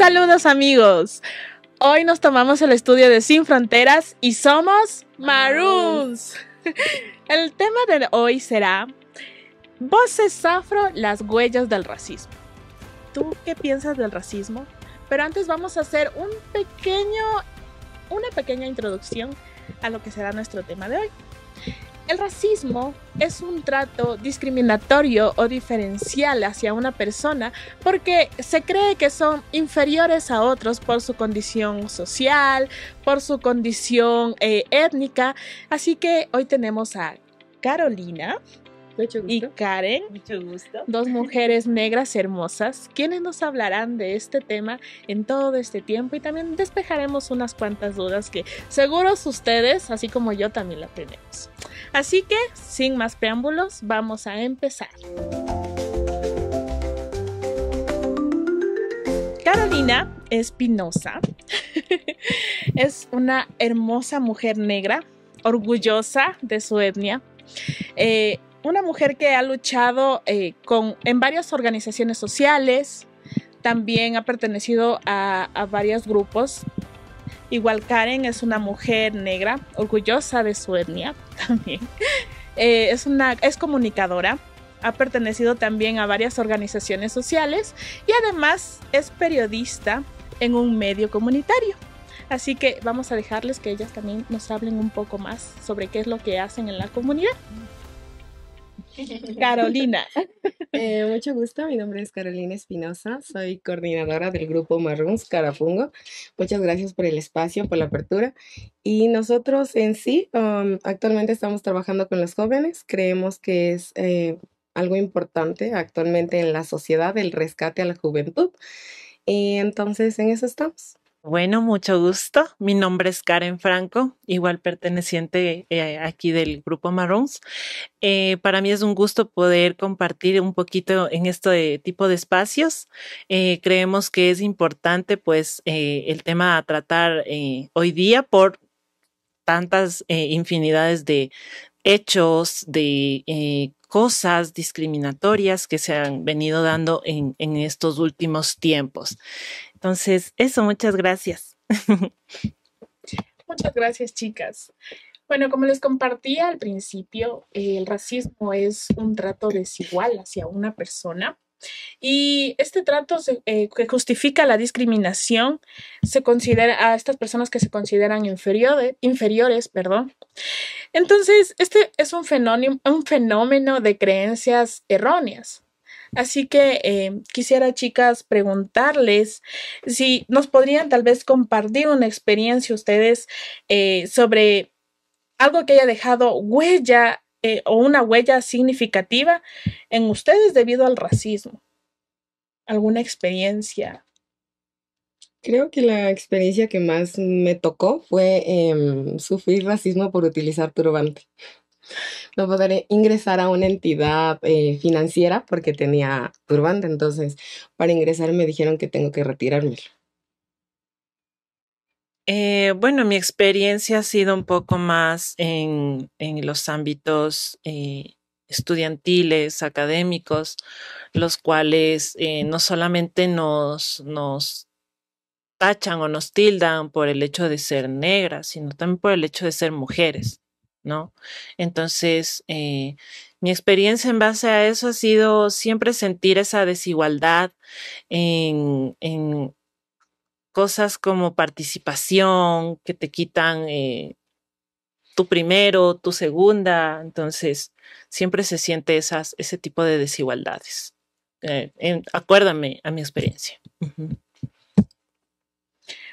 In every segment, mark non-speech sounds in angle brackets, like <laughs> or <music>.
Saludos amigos. Hoy nos tomamos el estudio de Sin Fronteras y somos Maroons. <laughs> El tema de hoy será Voces Afro, las huellas del racismo. ¿Tú qué piensas del racismo? Pero antes vamos a hacer un pequeño, una pequeña introducción a lo que será nuestro tema de hoy. El racismo es un trato discriminatorio o diferencial hacia una persona porque se cree que son inferiores a otros por su condición social, por su condición eh, étnica. Así que hoy tenemos a Carolina, y Karen. Dos mujeres negras hermosas, quienes nos hablarán de este tema en todo este tiempo y también despejaremos unas cuantas dudas que seguros ustedes, así como yo, también la tenemos. Así que, sin más preámbulos, vamos a empezar. Carolina Espinosa <laughs> es una hermosa mujer negra, orgullosa de su etnia. Eh, una mujer que ha luchado eh, con, en varias organizaciones sociales, también ha pertenecido a, varios grupos. Igual Karen es una mujer negra, orgullosa de su etnia <laughs> también. Eh, es, una, es comunicadora, ha pertenecido también a varias organizaciones sociales y además es periodista en un medio comunitario. Así que vamos a dejarles que ellas también nos hablen un poco más sobre qué es lo que hacen en la comunidad. Carolina. <laughs> Eh, mucho gusto, mi nombre es Carolina Espinosa, soy coordinadora del grupo Marrons Carafungo. Muchas gracias por el espacio, por la apertura. Y nosotros en sí, um, actualmente estamos trabajando con los jóvenes, creemos que es... Eh, algo importante actualmente en la sociedad, el rescate a la juventud. Y entonces en eso estamos. Bueno, mucho gusto. Mi nombre es Karen Franco, igual perteneciente eh, aquí del grupo Maroons. Eh, para mí es un gusto poder compartir un poquito en este tipo de espacios. Eh, creemos que es importante, pues, el tema a tratar hoy día por tantas infinidades de hechos, de cosas discriminatorias que se han venido dando en, en estos últimos tiempos. Entonces, eso, muchas gracias. <laughs> Muchas gracias, chicas. Bueno, como les compartía al principio, el racismo es un trato desigual hacia una persona y este trato eh, que justifica la discriminación se considera a estas personas que se consideran inferiores, inferiores, perdón. Entonces, este es un fenómeno de creencias erróneas Así que eh, quisiera, chicas, preguntarles si nos podrían tal vez compartir una experiencia ustedes eh, sobre algo que haya dejado huella eh, o una huella significativa en ustedes debido al racismo. ¿Alguna experiencia? Creo que la experiencia que más me tocó fue em, sufrir racismo por utilizar turbante no podré ingresar a una entidad eh, financiera porque tenía turbante. Entonces, para ingresar me dijeron que tengo que retirármelo. Eh, bueno, mi experiencia ha sido un poco más en, los ámbitos eh, estudiantiles, académicos, los cuales no solamente nos tachan o nos tildan por el hecho de ser negras, sino también por el hecho de ser mujeres. ¿no? Entonces, eh, mi experiencia en base a eso ha sido siempre sentir esa desigualdad en, cosas como participación, que te quitan eh, tu primero, tu segunda, entonces siempre se siente ese tipo de desigualdades. Eh, acuérdame a mi experiencia.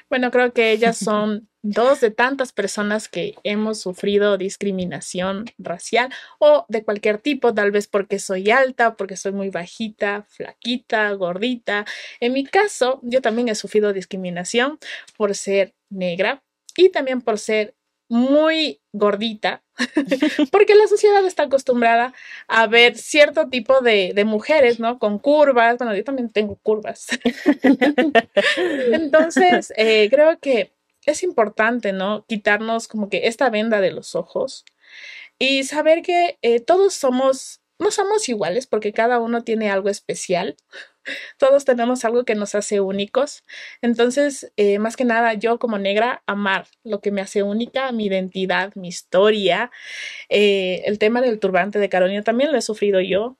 Bueno, creo que ellas <laughs> son dos de tantas personas que hemos sufrido discriminación racial o de cualquier tipo, tal vez porque soy alta, porque soy muy bajita, flaquita, gordita. En mi caso, yo también he sufrido discriminación por ser negra y también por ser muy gordita, <laughs> <laughs> porque la sociedad está acostumbrada a ver cierto tipo de, mujeres, ¿no? Con curvas, bueno, yo también tengo curvas. <laughs> Entonces, eh, creo que es importante, ¿no? Quitarnos como que esta venda de los ojos y saber que eh, todos somos, no somos iguales porque cada uno tiene algo especial, <laughs> todos tenemos algo que nos hace únicos. Entonces, eh, más que nada, yo como negra, amar lo que me hace única, mi identidad, mi historia. Eh, el tema del turbante de Carolina también lo he sufrido yo.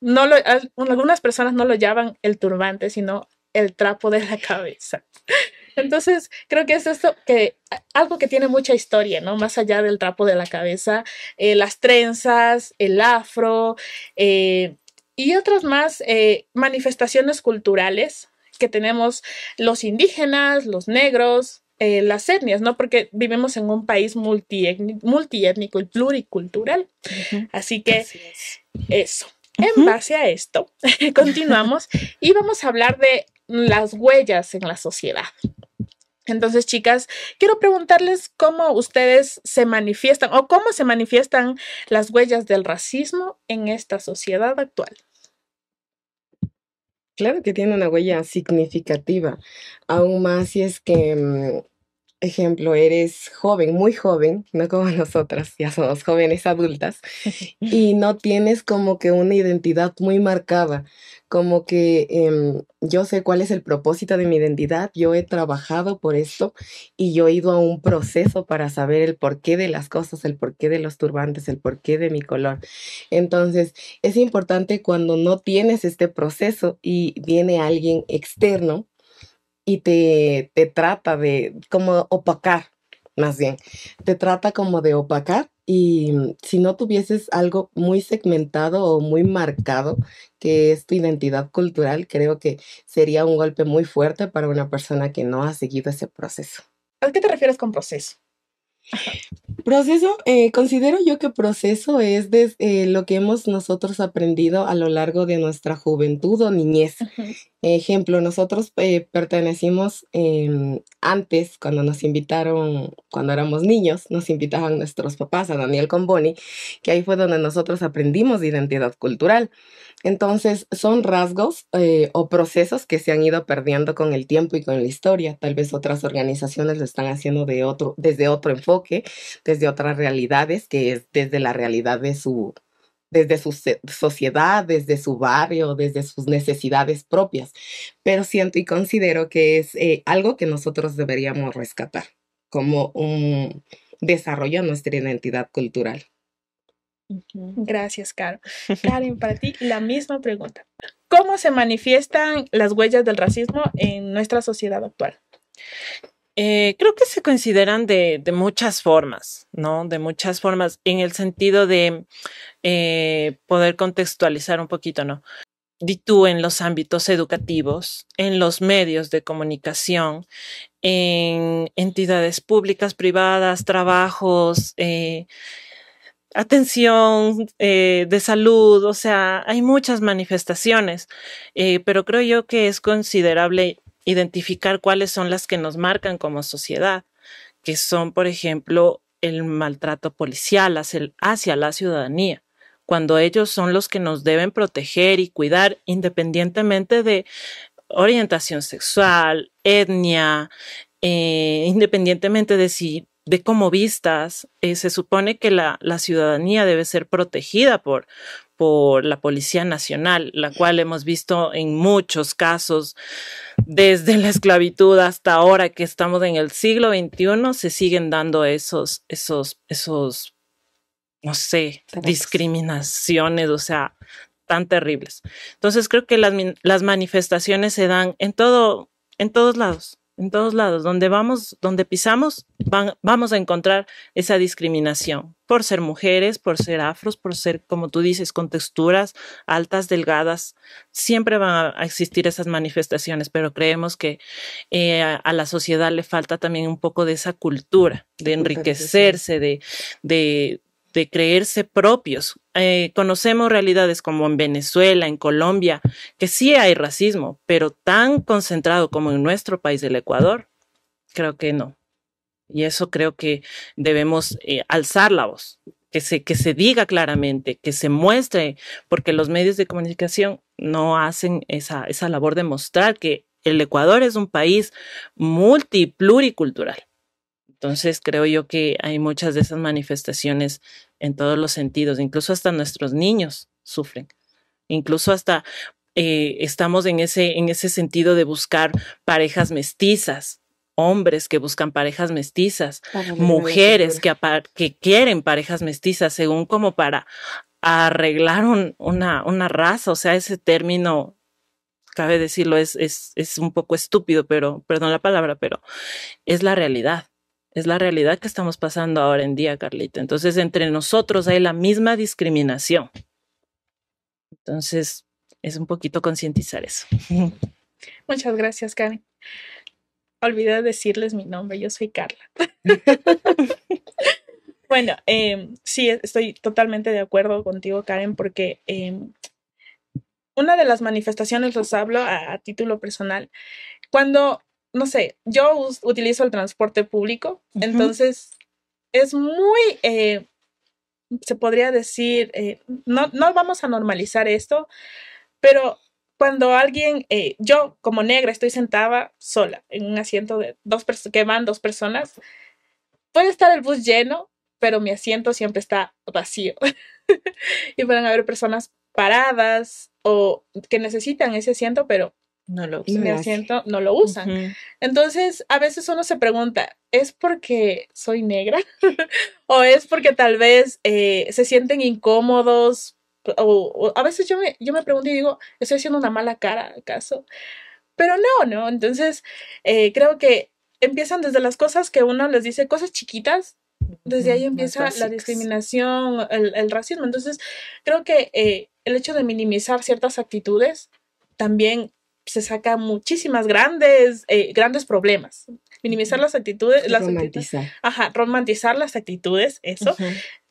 no lo, algunas personas no lo llaman el turbante, sino el trapo de la <laughs> cabeza. Entonces, creo que es esto que algo que tiene mucha historia, ¿no? Más allá del trapo de la cabeza, eh, las trenzas, el afro eh, y otras más eh, manifestaciones culturales que tenemos los indígenas, los negros, las etnias, ¿no? Porque vivimos en un país multietnico y pluricultural. Así que eso. En base a esto, <laughs> continuamos y vamos a hablar de las huellas en la sociedad. Entonces, chicas, quiero preguntarles cómo ustedes se manifiestan o cómo se manifiestan las huellas del racismo en esta sociedad actual. Claro que tiene una huella significativa, aún más si es que mm, ejemplo, eres joven, muy joven, no como <laughs> nosotras, ya somos jóvenes adultas, <laughs> y no tienes como que una identidad muy marcada, como que em, yo sé cuál es el propósito de mi identidad, yo he trabajado por esto y yo he ido a un proceso para saber el porqué de las cosas, el porqué de los turbantes, el porqué de mi color. Entonces, es importante cuando no tienes este proceso y viene alguien externo y te, trata de como opacar, más bien, te trata como de opacar y mm, si no tuvieses algo muy segmentado o muy marcado, que es tu identidad cultural, creo que sería un golpe muy fuerte para una persona que no ha seguido ese proceso. ¿A qué te refieres con proceso? Proceso, eh, considero yo que proceso es de eh, lo que hemos nosotros aprendido a lo largo de nuestra juventud o niñez. Ejemplo, nosotros eh, pertenecimos em, antes, cuando nos invitaron, cuando éramos niños, nos invitaban nuestros papás a Daniel Comboni, que ahí fue donde nosotros aprendimos identidad cultural. Entonces, son rasgos o procesos que se han ido perdiendo con el tiempo y con la historia. Tal vez otras organizaciones lo están haciendo de otro, desde otro enfoque desde otras realidades, que es desde la realidad de su, desde su sociedad, desde su barrio, desde sus necesidades propias. Pero siento y considero que es eh, algo que nosotros deberíamos rescatar como un desarrollo de nuestra identidad cultural. Gracias, Caro. <laughs> Karen, para ti la misma pregunta. ¿Cómo se manifiestan las huellas del racismo en nuestra sociedad actual? Eh, creo que se consideran de, muchas formas, ¿no? De muchas formas, en el sentido de eh, poder contextualizar un poquito, ¿no? Ditú en los ámbitos educativos, en los medios de comunicación, en entidades públicas, privadas, trabajos, eh, atención de salud, o sea, hay muchas manifestaciones, pero creo yo que es considerable identificar cuáles son las que nos marcan como sociedad, que son, por ejemplo, el maltrato policial hacia la ciudadanía, cuando ellos son los que nos deben proteger y cuidar independientemente de orientación sexual, etnia, eh, independientemente de si de cómo vistas, eh, se supone que la, ciudadanía debe ser protegida por, por la Policía Nacional, la cual hemos visto en muchos casos, desde la esclavitud hasta ahora que estamos en el siglo XXI, se siguen dando esos, esos, esos, no sé, discriminaciones, o sea, tan terribles. Entonces creo que las, las manifestaciones se dan en todo, en todos lados en todos lados, donde vamos, donde pisamos, vamos a encontrar esa discriminación por ser mujeres, por ser afros, por ser, como tú dices, con texturas altas, delgadas. Siempre van a existir esas manifestaciones, pero creemos que eh, a, la sociedad le falta también un poco de esa cultura, de enriquecerse, de, de creerse propios. Eh, conocemos realidades como en Venezuela, en Colombia, que sí hay racismo, pero tan concentrado como en nuestro país, el Ecuador, creo que no. Y eso creo que debemos eh, alzar la voz, que se, que se diga claramente, que se muestre, porque los medios de comunicación no hacen esa, esa labor de mostrar que el Ecuador es un país multipluricultural. Entonces creo yo que hay muchas de esas manifestaciones en todos los sentidos, incluso hasta nuestros niños sufren, incluso hasta eh, estamos en ese, en ese sentido de buscar parejas mestizas, hombres que buscan parejas mestizas, mujeres que, que, quieren parejas mestizas, según como para arreglar una, raza, o sea, ese término, cabe decirlo, es, es, es un poco estúpido, pero, perdón la palabra, pero es la realidad. Es la realidad que estamos pasando ahora en día, Carlita. Entonces, entre nosotros hay la misma discriminación. Entonces, es un poquito concientizar eso. <laughs> Muchas gracias, Karen. Olvidé decirles mi nombre, yo soy Carla. <laughs> bueno, em, sí, estoy totalmente de acuerdo contigo, Karen, porque em, una de las manifestaciones, los hablo a título personal, cuando no sé, yo utilizo el transporte público, entonces es muy, eh, se podría decir, eh, no, no vamos a normalizar esto, pero cuando alguien, eh, yo como negra estoy sentada sola en un asiento de dos que van dos personas, puede estar el bus lleno, pero mi asiento siempre está vacío. <laughs> y pueden haber personas paradas o que necesitan ese asiento, pero no lo usan. asiento no lo usan. Entonces, a veces uno se pregunta, ¿es porque soy negra? <laughs> ¿O es porque tal vez eh, se sienten incómodos? O, a veces yo me, yo me pregunto y digo, ¿estoy haciendo una mala cara acaso? Pero no, no. Entonces, eh, creo que empiezan desde las cosas que uno les dice, cosas chiquitas, desde ahí empieza la discriminación, el, racismo. Entonces, creo que eh, el hecho de minimizar ciertas actitudes también se saca muchísimas grandes, eh, grandes problemas. Minimizar las actitudes. Las romantizar. ajá, romantizar las actitudes, eso.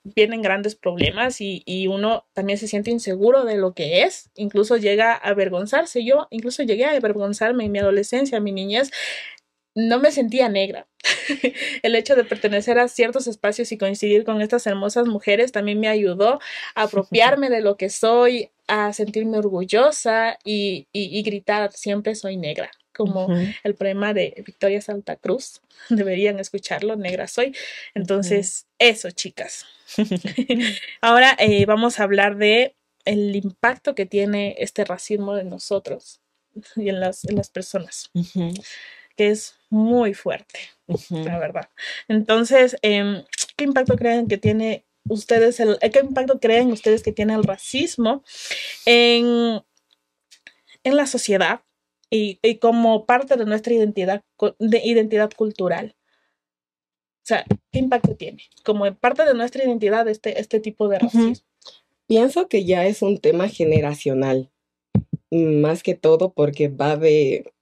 Vienen grandes problemas y, y, uno también se siente inseguro de lo que es. Incluso llega a avergonzarse. Yo incluso llegué a avergonzarme en mi adolescencia, mi niñez, no me sentía negra. <laughs> el hecho de pertenecer a ciertos espacios y coincidir con estas hermosas mujeres también me ayudó a <laughs> apropiarme de lo que soy, a sentirme orgullosa y, y, gritar siempre soy negra como el poema de Victoria Santa Cruz. <laughs> Deberían escucharlo, negra soy. Entonces, eso, chicas. Ahora eh, vamos a hablar de el impacto que tiene este racismo en nosotros y en las, en las personas, que es muy fuerte, la verdad. Entonces, em, ¿qué impacto creen que tiene ustedes, el, qué impacto creen ustedes que tiene el racismo en, la sociedad y, como parte de nuestra identidad, identidad cultural? O sea, ¿qué impacto tiene? Como parte de nuestra identidad este, este tipo de racismo. Pienso que ya es un tema generacional, más que todo porque va de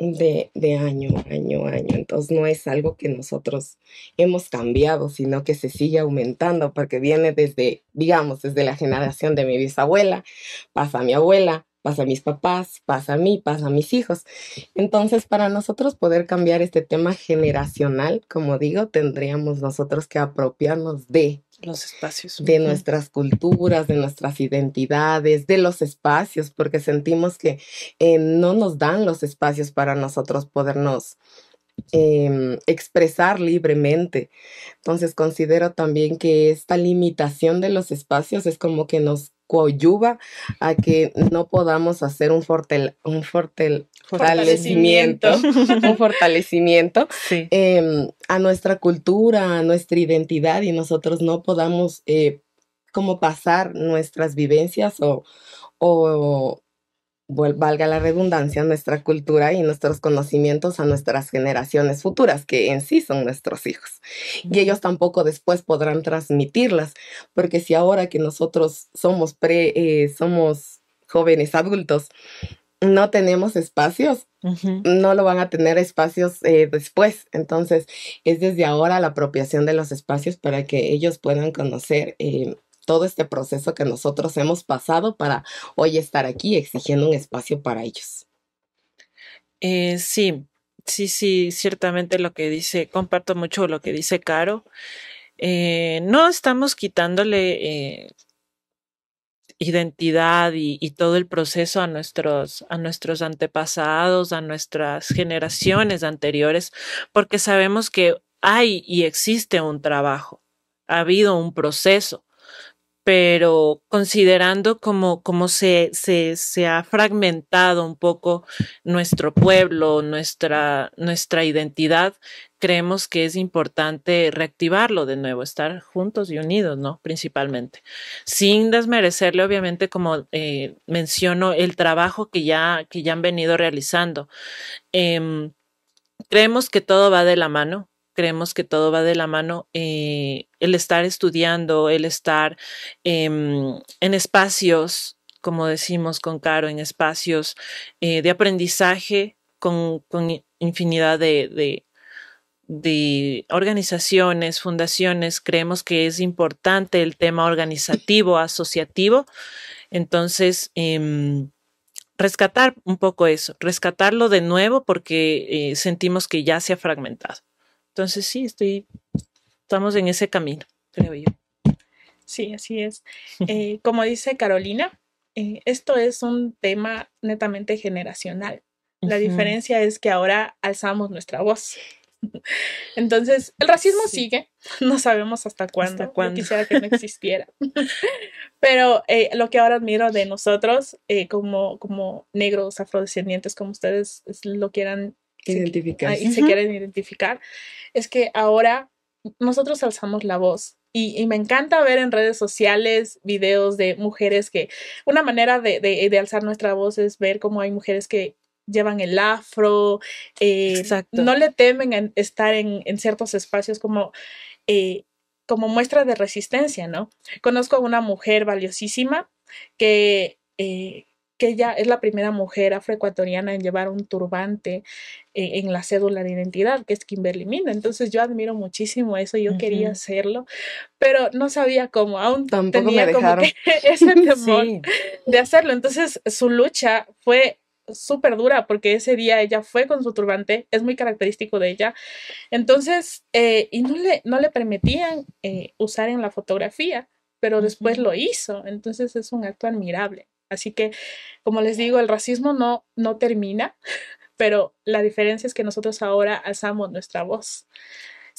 de, de año, año, año. Entonces no es algo que nosotros hemos cambiado, sino que se sigue aumentando porque viene desde, digamos, desde la generación de mi bisabuela, pasa a mi abuela, pasa a mis papás, pasa a mí, pasa a mis hijos. Entonces, para nosotros poder cambiar este tema generacional, como digo, tendríamos nosotros que apropiarnos de los espacios. de nuestras culturas, de nuestras identidades, de los espacios, porque sentimos que eh, no nos dan los espacios para nosotros podernos Em, expresar libremente. Entonces considero también que esta limitación de los espacios es como que nos coadyuva a que no podamos hacer un, un fortalecimiento, un fortalecimiento <laughs> em, a nuestra cultura, a nuestra identidad y nosotros no podamos eh, como pasar nuestras vivencias o valga la redundancia, nuestra cultura y nuestros conocimientos a nuestras generaciones futuras, que en sí son nuestros hijos. Y ellos tampoco después podrán transmitirlas, porque si ahora que nosotros somos, pre, eh, somos jóvenes adultos, no tenemos espacios, no lo van a tener espacios eh, después. Entonces, es desde ahora la apropiación de los espacios para que ellos puedan conocer. Eh, todo este proceso que nosotros hemos pasado para hoy estar aquí exigiendo un espacio para ellos. Eh, sí, sí, sí, ciertamente lo que dice, comparto mucho lo que dice Caro. Eh, no estamos quitándole eh, identidad y, y, todo el proceso a nuestros, a nuestros antepasados, a nuestras generaciones anteriores, porque sabemos que hay y existe un trabajo, ha habido un proceso pero considerando cómo, como se, se, ha fragmentado un poco nuestro pueblo, nuestra, identidad, creemos que es importante reactivarlo de nuevo, estar juntos y unidos, ¿no? Principalmente, sin desmerecerle, obviamente, como eh, menciono, el trabajo que ya, que ya han venido realizando. Em, creemos que todo va de la mano, creemos que todo va de la mano. Eh, el estar estudiando, el estar em, en espacios, como decimos con Caro, en espacios eh, de aprendizaje con, infinidad de, de, organizaciones, fundaciones. Creemos que es importante el tema organizativo, asociativo. Entonces, em, rescatar un poco eso, rescatarlo de nuevo porque eh, sentimos que ya se ha fragmentado. Entonces sí, estoy, estamos en ese camino, creo yo. Sí, así es. Eh, <laughs> como dice Carolina, eh, esto es un tema netamente generacional. La diferencia es que ahora alzamos nuestra voz. <laughs> Entonces, el racismo sigue, <laughs> no sabemos hasta cuándo. quisiera que no existiera. Pero eh, lo que ahora admiro de nosotros, como, como negros, afrodescendientes, como ustedes lo quieran identificar. Ah, y se quieren identificar, es que ahora nosotros alzamos la voz y, me encanta ver en redes sociales videos de mujeres que una manera de, alzar nuestra voz es ver cómo hay mujeres que llevan el afro, eh, Exacto. no le temen en estar en, ciertos espacios como, eh, como muestra de resistencia, ¿no? Conozco a una mujer valiosísima que eh, que ella es la primera mujer afroecuatoriana en llevar un turbante eh, en, la cédula de identidad, que es Kimberly Mina. Entonces yo admiro muchísimo eso, yo quería hacerlo, pero no sabía cómo, aún tenía como que <laughs> ese <laughs> temor de hacerlo. Entonces su lucha fue súper dura porque ese día ella fue con su turbante, es muy característico de ella. Entonces, eh, y no le, no le permitían eh, usar en la fotografía, pero después lo hizo. Entonces es un acto admirable. Así que, como les digo, el racismo no, no termina, <laughs> pero la diferencia es que nosotros ahora alzamos nuestra voz.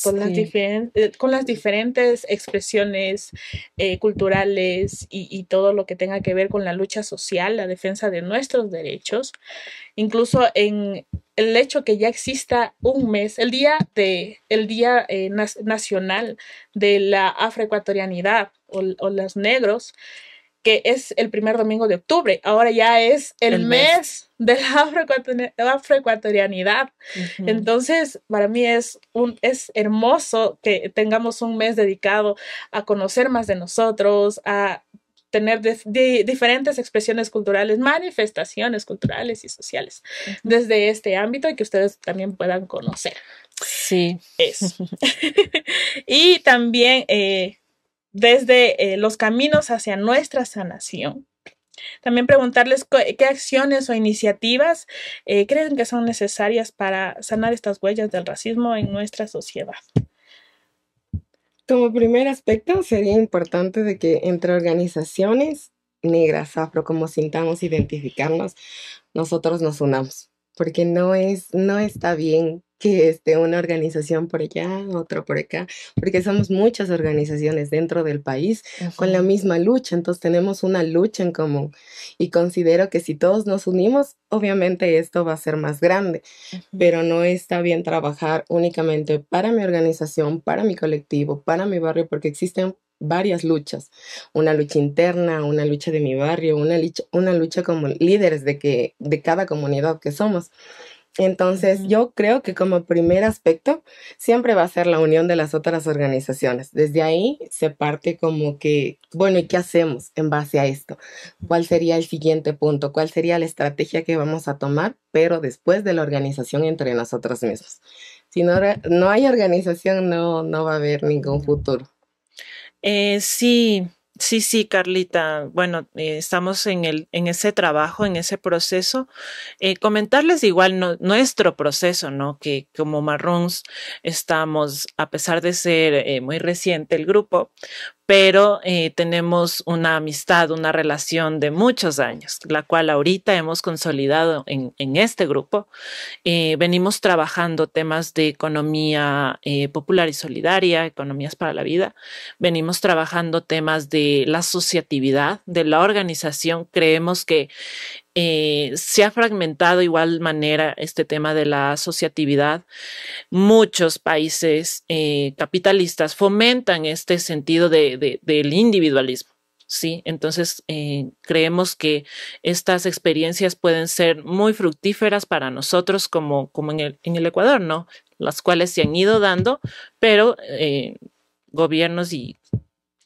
Con, las, eh, las diferentes expresiones eh, culturales y, todo lo que tenga que ver con la lucha social, la defensa de nuestros derechos, incluso en el hecho que ya exista un mes, el día, de, el día eh, nacional de la afroecuatorianidad o, o los negros, que es el primer domingo de octubre. Ahora ya es el, mes. de la afroecuatorianidad. Entonces, para mí es, un, hermoso que tengamos un mes dedicado a conocer más de nosotros, a tener diferentes expresiones culturales, manifestaciones culturales y sociales desde este ámbito y que ustedes también puedan conocer. Sí. es. <laughs> <laughs> y también... Eh, desde eh, los caminos hacia nuestra sanación. También preguntarles qué acciones o iniciativas eh, creen que son necesarias para sanar estas huellas del racismo en nuestra sociedad. Como primer aspecto, sería importante de que entre organizaciones negras, afro, como sintamos identificarnos, nosotros nos unamos, porque no, es, no está bien que esté una organización por allá, otra por acá, porque somos muchas organizaciones dentro del país con la misma lucha, entonces tenemos una lucha en común y considero que si todos nos unimos, obviamente esto va a ser más grande, pero no está bien trabajar únicamente para mi organización, para mi colectivo, para mi barrio, porque existen varias luchas, una lucha interna, una lucha de mi barrio, una lucha, una lucha como líderes de, que, de cada comunidad que somos. Entonces, yo creo que como primer aspecto siempre va a ser la unión de las otras organizaciones. Desde ahí se parte como que, bueno, ¿y qué hacemos en base a esto? ¿Cuál sería el siguiente punto? ¿Cuál sería la estrategia que vamos a tomar, pero después de la organización entre nosotros mismos? Si no, no hay organización, no, no va a haber ningún futuro. Eh, sí, Sí, sí, Carlita. Bueno, eh, estamos en, el, en ese trabajo, en ese proceso. Eh, comentarles igual nuestro proceso, ¿no? Que como marrons estamos, a pesar de ser eh, muy reciente el grupo, pero eh, tenemos una amistad, una relación de muchos años, la cual ahorita hemos consolidado en, este grupo. Eh, venimos trabajando temas de economía eh, popular y solidaria, economías para la vida, venimos trabajando temas de la asociatividad, de la organización. Creemos que eh, se ha fragmentado igual manera este tema de la asociatividad. Muchos países eh, capitalistas fomentan este sentido de, del individualismo. Sí, entonces eh, creemos que estas experiencias pueden ser muy fructíferas para nosotros como, como en, el, en el Ecuador, ¿no? Las cuales se han ido dando, pero gobiernos y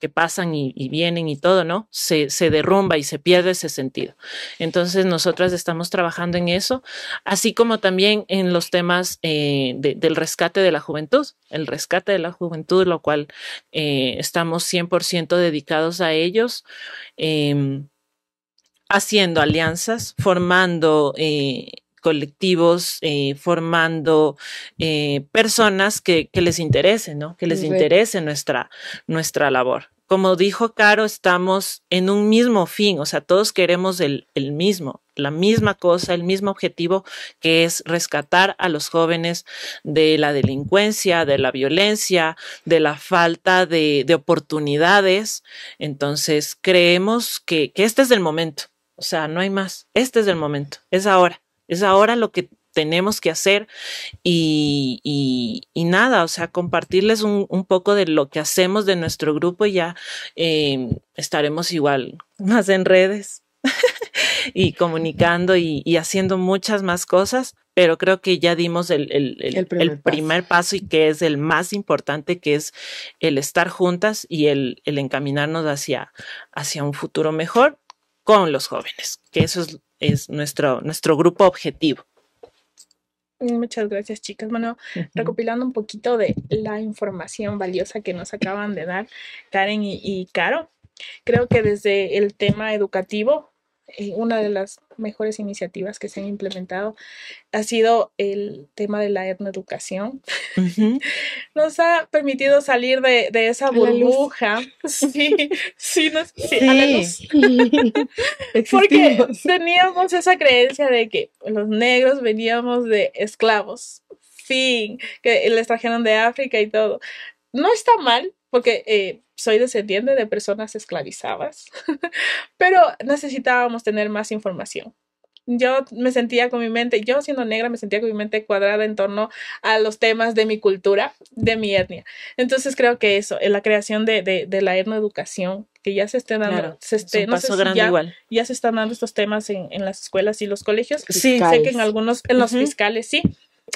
pasan y, vienen y todo, ¿no? Se, derrumba y se pierde ese sentido. Entonces, nosotras estamos trabajando en eso, así como también en los temas eh, del rescate de la juventud, el rescate de la juventud, lo cual eh, estamos 100% dedicados a ellos. Em, haciendo alianzas, formando eh, colectivos, formando personas que, les interese, ¿no? Que les interese nuestra, nuestra labor como dijo Caro, estamos en un mismo fin, o sea, todos queremos el, mismo, la misma cosa, el mismo objetivo, que es rescatar a los jóvenes de la delincuencia, de la violencia, de la falta de, oportunidades. Entonces, creemos que este es el momento, o sea, no hay más, este es el momento, es ahora, es ahora lo que tenemos que hacer y, nada, o sea, compartirles un, poco de lo que hacemos de nuestro grupo y ya em, estaremos igual <laughs> más en redes <laughs> y comunicando y, haciendo muchas más cosas, pero creo que ya dimos el, primer, paso. y que es el más importante, que es el estar juntas y el, encaminarnos hacia, hacia un futuro mejor con los jóvenes, que eso es, es nuestro, nuestro grupo objetivo. Mm, muchas gracias, chicas. Bueno, recopilando un poquito de la información valiosa que nos acaban de dar Karen y Caro. Creo que desde el tema educativo eh, una de las mejores iniciativas que se han implementado ha sido el tema de la etnoeducación. <laughs> Nos ha permitido salir de, esa burbuja. <laughs> Sí, sí, sí, <laughs> Porque teníamos esa creencia de que los negros veníamos de esclavos, fin, que les trajeron de África y todo. No está mal, porque eh, soy descendiente de personas esclavizadas, <laughs> pero necesitábamos tener más información. Yo me sentía con mi mente, yo siendo negra, me sentía con mi mente cuadrada en torno a los temas de mi cultura, de mi etnia. Entonces creo que eso, la creación de, de, la etnoeducación, que ya se está dando, ya, igual. se están dando estos temas en, las escuelas y los colegios. Sí, sé que en algunos, en los fiscales sí,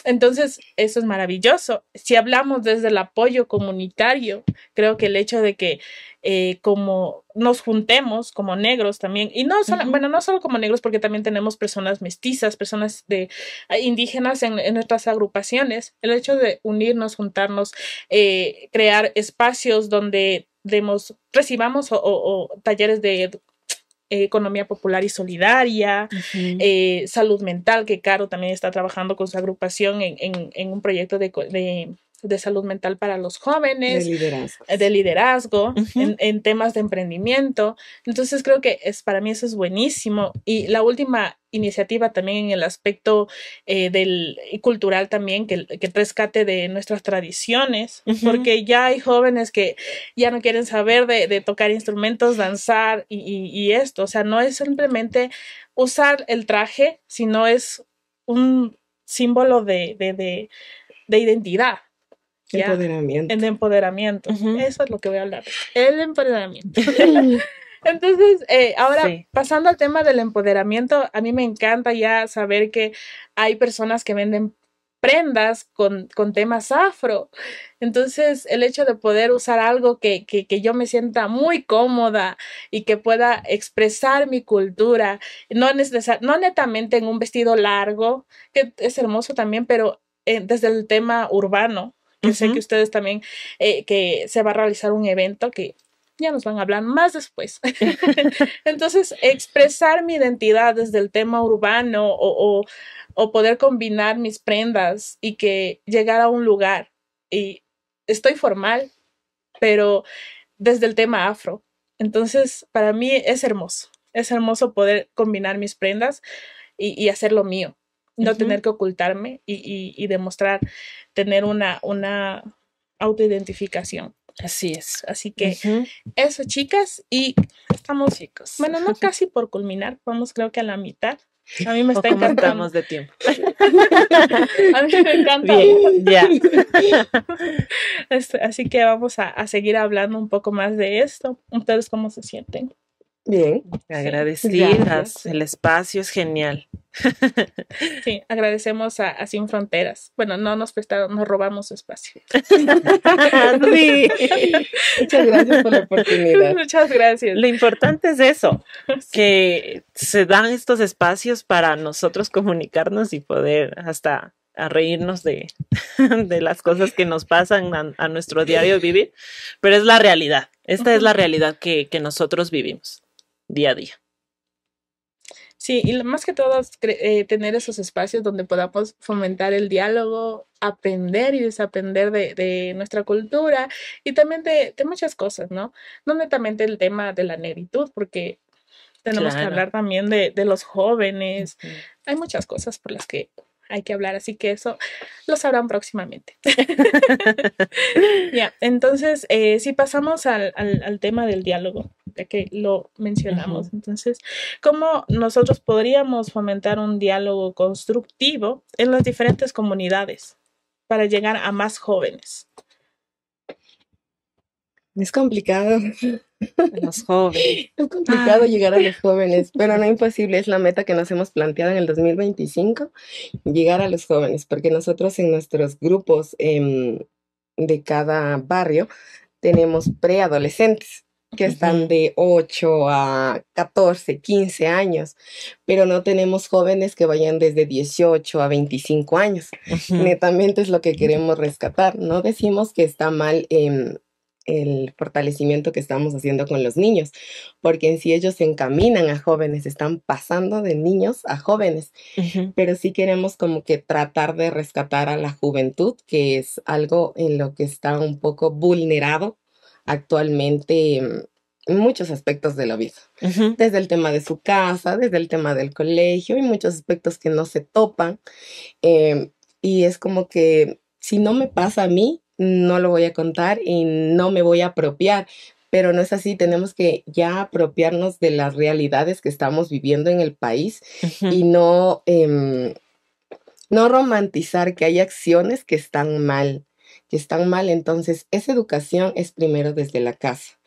entonces, eso es maravilloso. Si hablamos desde el apoyo comunitario, creo que el hecho de que eh, como nos juntemos como negros también, y no solo, bueno, no solo como negros, porque también tenemos personas mestizas, personas de ah, indígenas en, nuestras agrupaciones, el hecho de unirnos, juntarnos, eh, crear espacios donde demos, recibamos o talleres de eh, economía popular y solidaria, eh, salud mental, que Caro también está trabajando con su agrupación en, en, un proyecto de, de de salud mental para los jóvenes, de eh, liderazgo, en, temas de emprendimiento. Entonces creo que es, para mí eso es buenísimo. Y la última iniciativa también en el aspecto eh, del, cultural también, que, que, rescate de nuestras tradiciones, porque ya hay jóvenes que ya no quieren saber de, tocar instrumentos, danzar y, esto. O sea, no es simplemente usar el traje, sino es un símbolo de identidad. Empoderamiento. El empoderamiento. Eso es lo que voy a hablar. El empoderamiento. <laughs> <laughs> Entonces, eh, ahora pasando al tema del empoderamiento, a mí me encanta ya saber que hay personas que venden prendas con, temas afro. Entonces, el hecho de poder usar algo que, que, yo me sienta muy cómoda y que pueda expresar mi cultura, no, no netamente en un vestido largo, que es hermoso también, pero eh, desde el tema urbano, yo sé que ustedes también, eh, que se va a realizar un evento que ya nos van a hablar más después. <laughs> Entonces, expresar mi identidad desde el tema urbano o, o, poder combinar mis prendas y que llegar a un lugar. Y estoy formal, pero desde el tema afro. Entonces, para mí es hermoso. Es hermoso poder combinar mis prendas y, y lo mío no tener que ocultarme y, demostrar, tener una, una autoidentificación. Así es. Así que eso, chicas, y estamos, chicos. Bueno, no <laughs> casi por culminar, vamos creo que a la mitad. A mí me está encantando. de tiempo. <laughs> a mí me encanta. ya. <laughs> Este, así que vamos a, seguir hablando un poco más de esto. ¿Ustedes cómo se sienten? Bien. Agradecidas. El espacio es genial. <laughs> Sí, agradecemos a, Sin Fronteras. Bueno, no nos prestaron, nos robamos espacio. <laughs> Muchas gracias por la oportunidad. Muchas gracias. Lo importante es eso, que se dan estos espacios para nosotros comunicarnos y poder hasta reírnos de, <laughs> de las cosas que nos pasan a, nuestro diario vivir, pero es la realidad. Esta es la realidad que nosotros vivimos día a día. Sí, y más que todo, eh, tener esos espacios donde podamos fomentar el diálogo, aprender y desaprender de, de nuestra cultura y también de, muchas cosas, ¿no? No netamente el tema de la negritud, porque tenemos que hablar también de, de los jóvenes. Hay muchas cosas por las que hay que hablar, así que eso lo sabrán próximamente. <laughs> ya, entonces, eh, si pasamos al, tema del diálogo, ya que lo mencionamos, entonces, ¿cómo nosotros podríamos fomentar un diálogo constructivo en las diferentes comunidades para llegar a más jóvenes? Es complicado. Los jóvenes. Es complicado llegar a los jóvenes, <laughs> pero no imposible. Es la meta que nos hemos planteado en el 2025, llegar a los jóvenes, porque nosotros en nuestros grupos em, de cada barrio tenemos preadolescentes que están de 8 a 14, 15 años, pero no tenemos jóvenes que vayan desde 18 a 25 años. Netamente es lo que queremos rescatar. No decimos que está mal em, el fortalecimiento que estamos haciendo con los niños, porque en sí ellos se encaminan a jóvenes, están pasando de niños a jóvenes, pero sí queremos como que tratar de rescatar a la juventud, que es algo en lo que está un poco vulnerado actualmente en muchos aspectos de la vida, desde el tema de su casa, desde el tema del colegio y muchos aspectos que no se topan. Em, y es como que si no me pasa a mí, no lo voy a contar y no me voy a apropiar. Pero no es así, tenemos que ya apropiarnos de las realidades que estamos viviendo en el país y no, em, no romantizar que hay acciones que están mal, que están mal. Entonces, esa educación es primero desde la casa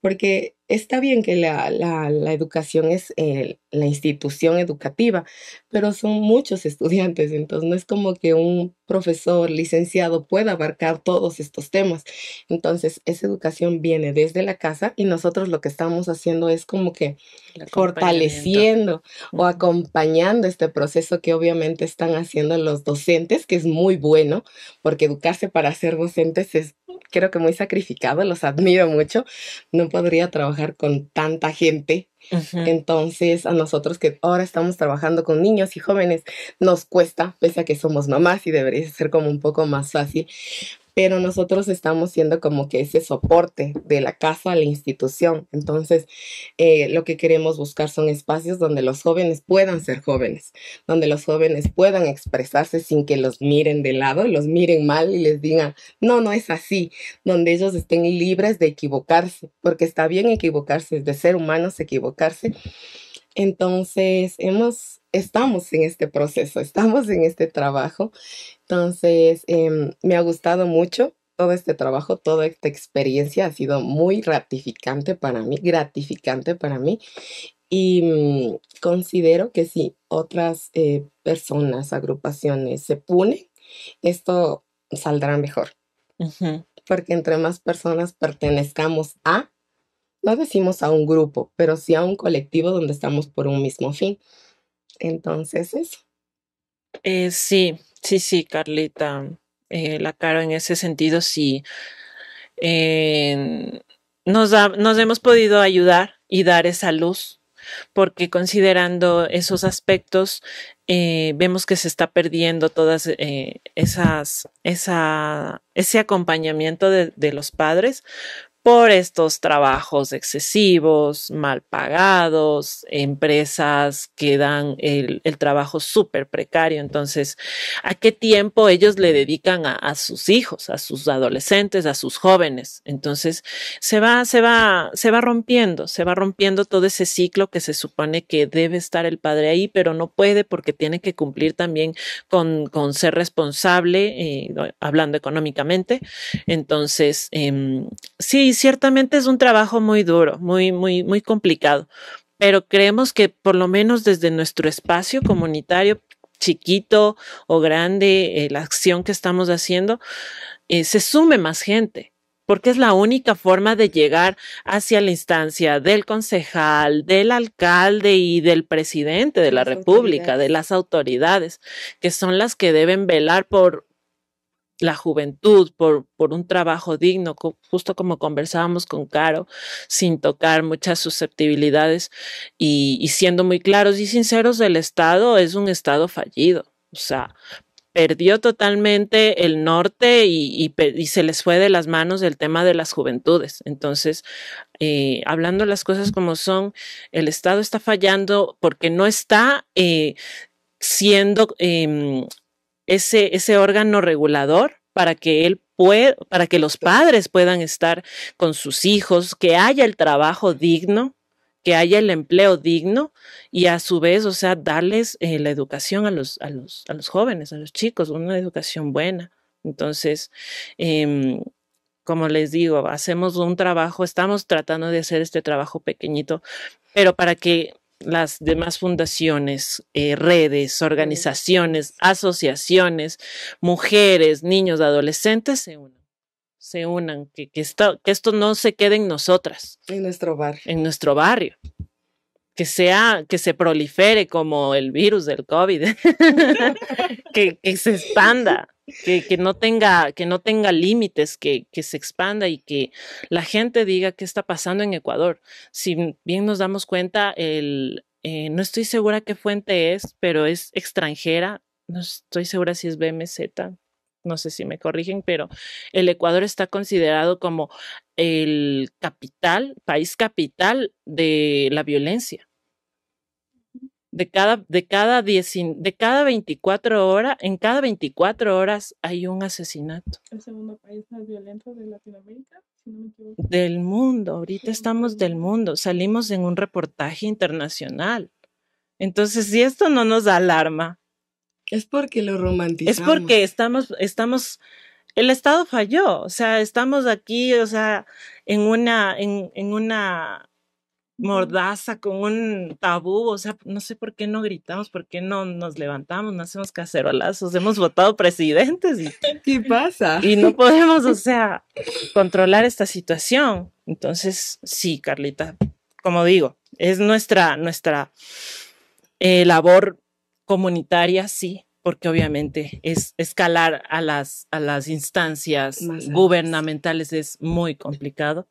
porque está bien que la, educación es eh, la institución educativa, pero son muchos <laughs> estudiantes, entonces no es como que un profesor licenciado pueda abarcar todos estos temas. Entonces, esa educación viene desde la casa y nosotros lo que estamos haciendo es como que fortaleciendo o acompañando este proceso que obviamente están haciendo los docentes, que es muy bueno, porque educarse para ser docentes es creo que muy sacrificado, los admiro mucho. No podría trabajar con tanta gente. Entonces, a nosotros que ahora estamos trabajando con niños y jóvenes, nos cuesta, pese a que somos mamás y debería ser como un poco más fácil, pero nosotros estamos siendo como que ese soporte de la casa a la institución. Entonces, eh, lo que queremos buscar son espacios donde los jóvenes puedan ser jóvenes, donde los jóvenes puedan expresarse sin que los miren de lado, los miren mal y les digan, no, no es así, donde ellos estén libres de equivocarse, porque está bien equivocarse, es de ser humanos equivocarse. Entonces, hemos estamos en este proceso, estamos en este trabajo. Entonces, em, me ha gustado mucho todo este trabajo, toda esta experiencia ha sido muy gratificante para mí, gratificante para mí. Y mm, considero que si otras eh, personas, agrupaciones se unen, esto saldrá mejor. Porque entre más personas pertenezcamos a, no decimos a un grupo, pero sí a un colectivo donde estamos por un mismo fin entonces eso. Eh, sí, sí, sí, Carlita. Eh, la cara en ese sentido, sí. Eh, nos, nos hemos podido ayudar y dar esa luz, porque considerando esos aspectos, vemos que se está perdiendo todas esas, esa, ese acompañamiento de, de los padres por estos trabajos excesivos, mal pagados, empresas que dan el, trabajo súper precario. Entonces, ¿a qué tiempo ellos le dedican a, sus hijos, a sus adolescentes, a sus jóvenes? Entonces, se va, se va, se va rompiendo, se va rompiendo todo ese ciclo que se supone que debe estar el padre ahí, pero no puede porque tiene que cumplir también con, ser responsable, eh, hablando económicamente. Entonces, em, sí, ciertamente es un trabajo muy duro, muy, muy, muy complicado, pero creemos que por lo menos desde nuestro espacio comunitario, chiquito o grande, eh, la acción que estamos haciendo, eh, se sume más gente porque es la única forma de llegar hacia la instancia del concejal, del alcalde y del presidente de la República, de las autoridades, que son las que deben velar por la juventud, por, un trabajo digno, justo como conversábamos con Caro, sin tocar muchas susceptibilidades y, siendo muy claros y sinceros, el Estado es un Estado fallido. O sea, perdió totalmente el norte y, se les fue de las manos el tema de las juventudes. Entonces, hablando eh, hablando las cosas como son, el Estado está fallando porque no está eh, siendo em, ese, órgano regulador para que él pueda, para que los padres puedan estar con sus hijos, que haya el trabajo digno, que haya el empleo digno y a su vez, o sea, darles eh, la educación a los, a, los, a los jóvenes, a los chicos, una educación buena. Entonces, em, como les digo, hacemos un trabajo, estamos tratando de hacer este trabajo pequeñito, pero para que las demás fundaciones, eh, redes, organizaciones, asociaciones, mujeres, niños, adolescentes se unan, se unan, que, que, esto, que esto no se quede en nosotras. En nuestro barrio. En nuestro barrio. Que sea, que se prolifere como el virus del COVID, <laughs> que, que se expanda que, no tenga, que no tenga límites, que, que se expanda y que la gente diga qué está pasando en Ecuador. Si bien nos damos cuenta, el, eh, no estoy segura qué fuente es, pero es extranjera. No estoy segura si es BMZ, no sé si me corrigen, pero el Ecuador está considerado como el capital, país capital de la violencia de cada, de cada, de cada 24 horas, en cada 24 horas hay un asesinato. El segundo país más violento de Latinoamérica, Del mundo, ahorita estamos del mundo, salimos en un reportaje internacional. Entonces, si esto no nos da alarma. Es porque lo romantizamos. Es porque estamos, estamos, el Estado falló, o sea, estamos aquí, o sea, en una, en, en una mordaza, con un tabú, o sea, no sé por qué no gritamos, por qué no nos levantamos, no hacemos cacerolazos, hemos votado presidentes. Y, <laughs> ¿Qué pasa? Y no podemos, o <laughs> sea, controlar esta situación. Entonces, sí, Carlita, como digo, es nuestra, nuestra eh, labor comunitaria, sí, porque obviamente es escalar a las, a las instancias gubernamentales es muy complicado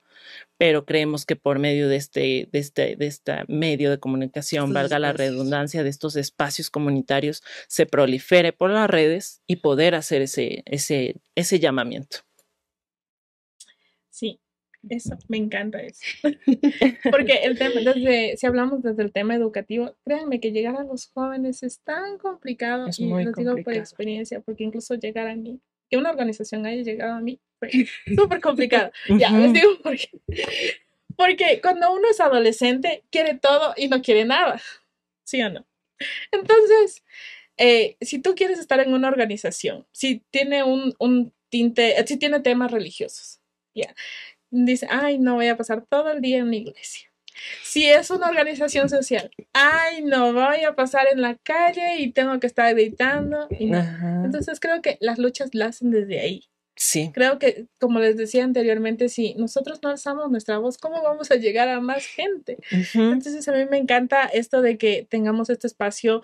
pero creemos que por medio de este, de este, este medio de comunicación, valga la redundancia, de estos espacios comunitarios, se prolifere por las redes y poder hacer ese, ese, ese llamamiento. Sí, eso, me encanta eso. <laughs> <laughs> Porque el tema, desde, si hablamos desde el tema educativo, créanme que llegar a los jóvenes es tan complicado y lo digo por experiencia, porque incluso llegar a mí que una organización haya llegado a mí fue <laughs> súper complicado. ya, les digo por qué. Porque cuando uno es adolescente, quiere todo y no quiere nada. ¿Sí o no? Entonces, eh, si tú quieres estar en una organización, si tiene un, tinte, si tiene temas religiosos, ya. dice, ay, no voy a pasar todo el día en la iglesia. Si es una organización social, ay, no voy a pasar en la calle y tengo que estar editando. Y Entonces creo que las luchas las hacen desde ahí. Sí. Creo que, como les decía anteriormente, si nosotros no alzamos nuestra voz, ¿cómo vamos a llegar a más gente? Entonces, a mí me encanta esto de que tengamos este espacio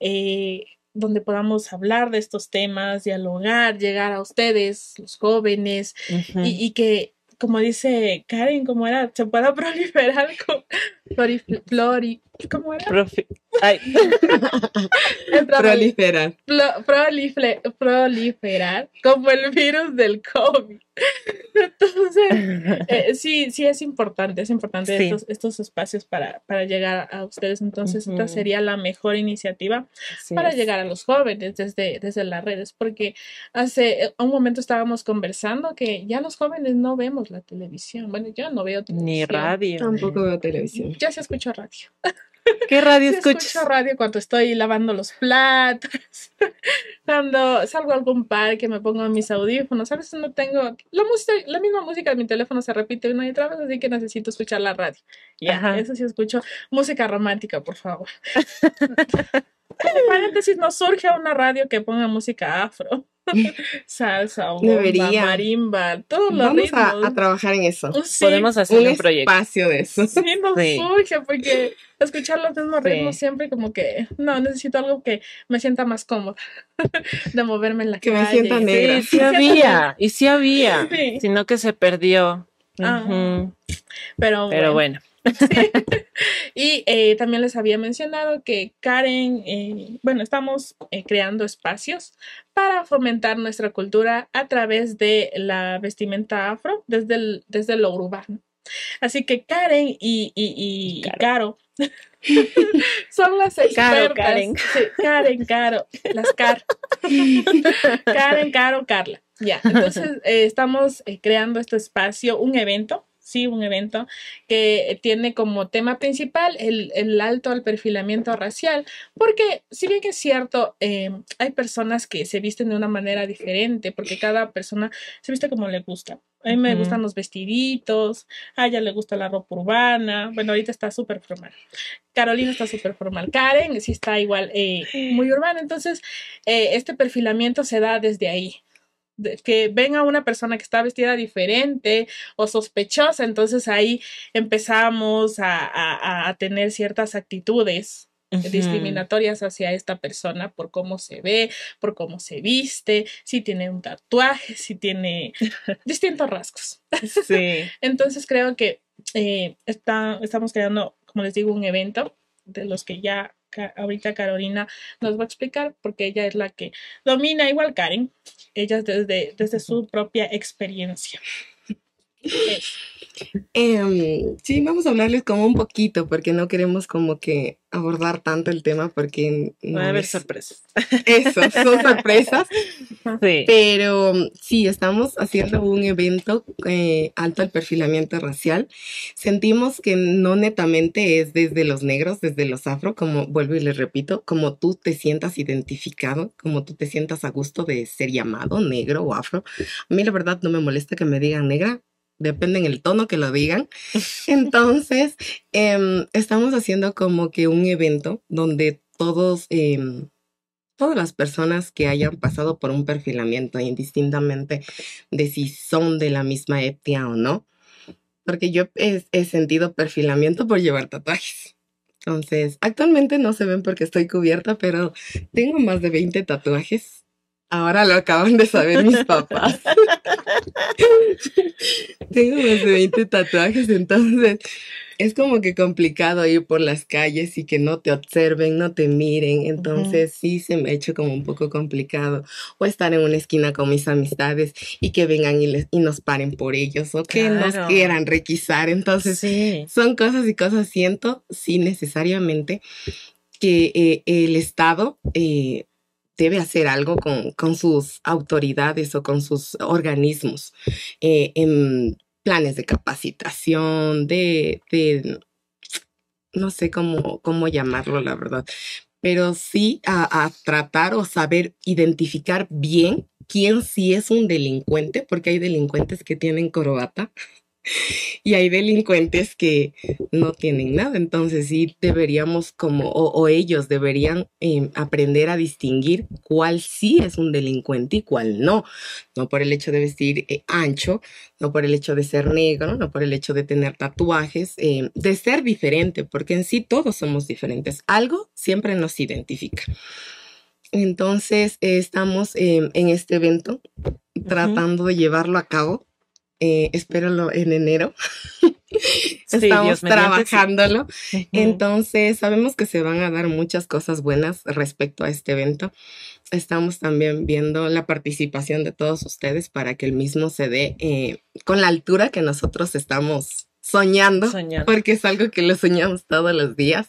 eh, donde podamos hablar de estos temas, dialogar, llegar a ustedes, los jóvenes, y que como dice Karen, ¿cómo era, se puede <laughs> proliferar con, flori, ¿Cómo era? <laughs> proliferar. proliferar como el virus del COVID. Entonces, eh, sí, sí es importante, es importante estos, espacios para, para, llegar a ustedes. Entonces, esta sería la mejor iniciativa para llegar a los jóvenes desde, desde las redes, porque hace eh, un momento estábamos conversando que ya los jóvenes no vemos la televisión. Bueno, yo no veo televisión. Ni radio. Tampoco ¿eh? veo televisión. Ya se escucha radio. <laughs> ¿Qué radio <laughs> escucho. escuchas? Escucho radio cuando estoy lavando los platos, <laughs> cuando salgo a algún parque, me pongo mis audífonos. A veces no tengo. La, música, la misma música de mi teléfono se repite una y otra vez, así que necesito escuchar la radio. Ya, eso sí escucho. Música romántica, por favor. <laughs> paréntesis, no surge una radio que ponga música afro. <laughs> Salsa, marimba, todos los Vamos ritmos. vamos a, trabajar en eso. Podemos hacer un, espacio de eso. <laughs> Sí, no surge porque escuchar los mismos ritmos siempre como que, no, necesito algo que me sienta más cómoda <laughs> de moverme en la que calle. Que me sienta negra. Sí, había, y sí había, sino que se perdió. Ah. Pero, bueno. <laughs> y eh, también les había mencionado que Karen, eh, bueno, estamos eh, creando espacios para fomentar nuestra cultura a través de la vestimenta afro desde, desde lo urbano. Así que Karen y, Caro. <laughs> son las expertas. Karen. Karen, Caro, las Car. Karen, Caro, Carla. Ya, entonces estamos creando este espacio, un evento sí, un evento que tiene como tema principal el, alto al perfilamiento racial, porque si bien que es cierto, em, hay personas que se visten de una manera diferente, porque cada persona se viste como le gusta. A mí me gustan los vestiditos, a ella le gusta la ropa urbana. Bueno, ahorita está súper formal. Carolina está súper formal. Karen sí está igual eh, muy urbana. Entonces, eh, este perfilamiento se da desde ahí que ven a una persona que está vestida diferente o sospechosa, entonces ahí empezamos a, tener ciertas actitudes discriminatorias hacia esta persona por cómo se ve, por cómo se viste, si tiene un tatuaje, si tiene <laughs> distintos rasgos. <laughs> entonces creo que eh, estamos creando, como les digo, un evento de los que ya ahorita Carolina nos va a explicar porque ella es la que domina igual Karen, ella desde, desde su propia experiencia. Em, sí, vamos a hablarles como un poquito, porque no queremos como que abordar tanto el tema, porque... No Va a haber sorpresas. Eso, son sorpresas. <laughs> Sí. Pero sí, estamos haciendo un evento eh, alto al perfilamiento racial. Sentimos que no netamente es desde los negros, desde los afro, como vuelvo y les repito, como tú te sientas identificado, como tú te sientas a gusto de ser llamado negro o afro. A mí la verdad no me molesta que me digan negra, depende en el tono que lo digan. <laughs> Entonces, em, estamos haciendo como que un evento donde todos, em, todas las personas que hayan pasado por un perfilamiento, indistintamente de si son de la misma etnia o no, porque yo he, he sentido perfilamiento por llevar tatuajes. Entonces, actualmente no se ven porque estoy cubierta, pero tengo más de 20 tatuajes Ahora lo acaban de saber mis papás. <laughs> Tengo más de 20 tatuajes, entonces es como que complicado ir por las calles y que no te observen, no te miren. Entonces sí se me ha hecho como un poco complicado. O estar en una esquina con mis amistades y que vengan y, les, y nos paren por ellos o que nos quieran requisar. Entonces son cosas y cosas siento, sin necesariamente, que eh, el Estado... Eh, debe hacer algo con, sus autoridades o con sus organismos eh, en planes de capacitación, de, no sé cómo, cómo llamarlo, la verdad, pero sí a, a, tratar o saber identificar bien quién sí es un delincuente, porque hay delincuentes que tienen corbata <laughs> y hay delincuentes que no tienen nada. Entonces sí deberíamos como, o, ellos deberían em, aprender a distinguir cuál sí es un delincuente y cuál no. No por el hecho de vestir eh, ancho, no por el hecho de ser negro, no por el hecho de tener tatuajes, em, de ser diferente, porque en sí todos somos diferentes. Algo siempre nos identifica. Entonces estamos em, en este evento tratando de llevarlo a cabo eh, espéralo en enero. <laughs> Estamos trabajándolo. Entonces, sabemos que se van a dar muchas cosas buenas respecto a este evento. Estamos también viendo la participación de todos ustedes para que el mismo se dé eh, con la altura que nosotros estamos Soñando, porque es algo que lo soñamos todos los días.